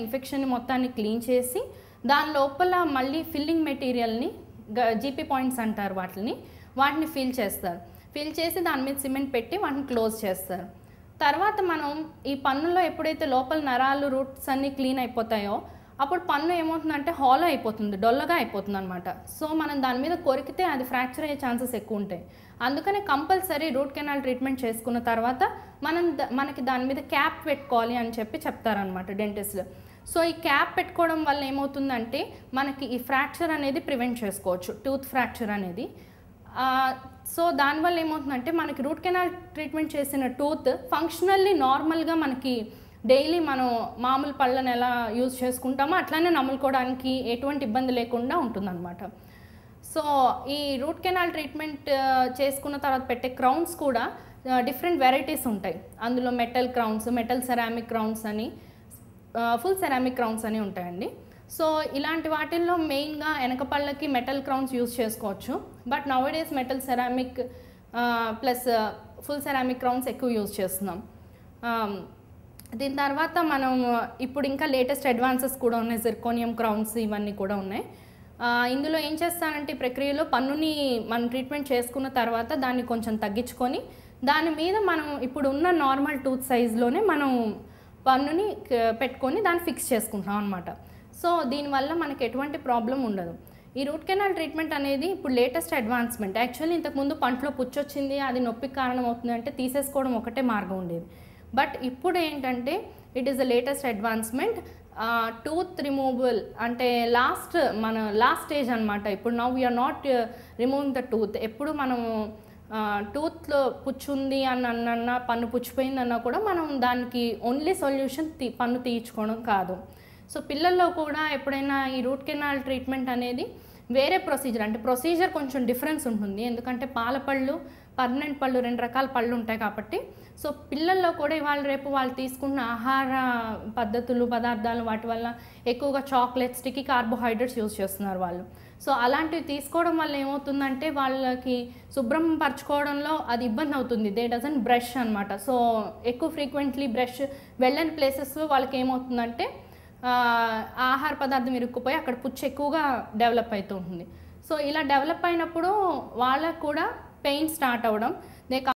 infection మొత్తాన్ని clean చేసి దాని లోపల మళ్ళీ ఫిల్లింగ్ మెటీరియల్ని జీపీ పాయింట్స్ అంటారు వాటిని వాటిని ఫిల్ చేస్తారు ఫిల్ చేసి దాని మీద సిమెంట్ పెట్టి వాటిని క్లోజ్ చేస్తారు తర్వాత మనం ఈ పన్నులో ఎప్పుడైతే లోపల నరాలు రూట్స్ అన్నీ క్లీన్ అయిపోతాయో అప్పుడు పన్ను ఏమవుతుందంటే హాలో అయిపోతుంది డొల్లగా అయిపోతుంది అనమాట సో మనం దాని మీద కొరికితే అది ఫ్రాక్చర్ అయ్యే ఛాన్సెస్ ఎక్కువ ఉంటాయి అందుకనే కంపల్సరీ రూట్ కెనాల్ ట్రీట్మెంట్ చేసుకున్న తర్వాత మనం మనకి దాని మీద క్యాప్ పెట్టుకోవాలి అని చెప్పి చెప్తారనమాట డెంటిస్ట్లు సో ఈ క్యాప్ పెట్టుకోవడం వల్ల ఏమవుతుందంటే మనకి ఈ ఫ్రాక్చర్ అనేది ప్రివెంట్ చేసుకోవచ్చు టూత్ ఫ్రాక్చర్ అనేది సో దానివల్ల ఏమవుతుందంటే మనకి రూట్ కెనాల్ ట్రీట్మెంట్ చేసిన టూత్ ఫంక్షనల్లీ నార్మల్గా మనకి డైలీ మనం మామూలు పళ్ళను ఎలా యూజ్ చేసుకుంటామో అట్లానే నములుకోవడానికి ఎటువంటి ఇబ్బంది లేకుండా ఉంటుందన్నమాట సో ఈ రూట్ కెనాల్ ట్రీట్మెంట్ చేసుకున్న తర్వాత పెట్టే క్రౌన్స్ కూడా డిఫరెంట్ వెరైటీస్ ఉంటాయి అందులో metal crowns metal ceramic crowns అని ఫుల్ సెరామిక్ క్రౌన్స్ అని ఉంటాయండి సో ఇలాంటి వాటిల్లో మెయిన్గా వెనక పళ్ళకి మెటల్ క్రౌన్స్ యూజ్ చేసుకోవచ్చు but days metal ceramic plus full ceramic crowns ఎక్కువ యూజ్ చేస్తున్నాం దీని తర్వాత మనం ఇప్పుడు ఇంకా లేటెస్ట్ అడ్వాన్సెస్ కూడా ఉన్నాయి జిర్కోనియం క్రౌన్స్ ఇవన్నీ కూడా ఉన్నాయి ఇందులో ఏం చేస్తానంటే ప్రక్రియలో పన్నుని మనం ట్రీట్మెంట్ చేసుకున్న తర్వాత దాన్ని కొంచెం తగ్గించుకొని దాని మీద మనం ఇప్పుడు ఉన్న నార్మల్ టూత్ సైజులోనే మనం పన్నుని పెట్టుకొని దాన్ని ఫిక్స్ చేసుకుంటాం అనమాట సో దీనివల్ల మనకి ఎటువంటి ప్రాబ్లం ఉండదు ఈ రూట్ కెనాల్ ట్రీట్మెంట్ అనేది ఇప్పుడు లేటెస్ట్ అడ్వాన్స్మెంట్ యాక్చువల్లీ ఇంతకుముందు పంటలో పుచ్చొచ్చింది అది నొప్పికి కారణం అవుతుంది అంటే తీసేసుకోవడం ఒకటే మార్గం ఉండేది బట్ ఇప్పుడు ఏంటంటే it is the latest advancement tooth removal అంటే లాస్ట్ మన లాస్ట్ స్టేజ్ అనమాట ఇప్పుడు now we're not removing the tooth ఎప్పుడు మనము టూత్లో పుచ్చుంది అని అన్న పన్ను పుచ్చిపోయిందన్నా కూడా మనం దానికి ఓన్లీ సొల్యూషన్ తీ పన్ను తీయించుకోవడం కాదు సో పిల్లల్లో కూడా ఎప్పుడైనా ఈ రూట్ కెనాల్ ట్రీట్మెంట్ అనేది వేరే ప్రొసీజర్ అంటే ప్రొసీజర్ కొంచెం డిఫరెన్స్ ఉంటుంది ఎందుకంటే పాలపళ్ళు పర్మనెంట్ పళ్ళు రెండు రకాల పళ్ళు ఉంటాయి కాబట్టి సో పిల్లల్లో కూడా ఇవాళ రేపు వాళ్ళు తీసుకున్న ఆహార పద్ధతులు పదార్థాలు వాటి వల్ల ఎక్కువగా చాక్లెట్స్కి కార్బోహైడ్రేట్స్ యూజ్ చేస్తున్నారు వాళ్ళు సో అలాంటివి తీసుకోవడం వల్ల ఏమవుతుందంటే వాళ్ళకి శుభ్రం పరచుకోవడంలో అది ఇబ్బంది అవుతుంది దే డజన్ బ్రష్ అనమాట సో ఎక్కువ ఫ్రీక్వెంట్లీ బ్రష్ వెళ్ళని ప్లేసెస్ వాళ్ళకి ఏమవుతుందంటే ఆహార పదార్థం ఇరుక్కుపోయి అక్కడ పుచ్చు ఎక్కువగా డెవలప్ అవుతూ ఉంటుంది సో ఇలా డెవలప్ అయినప్పుడు వాళ్ళకు కూడా పెయిన్ స్టార్ట్ అవ్వడం దే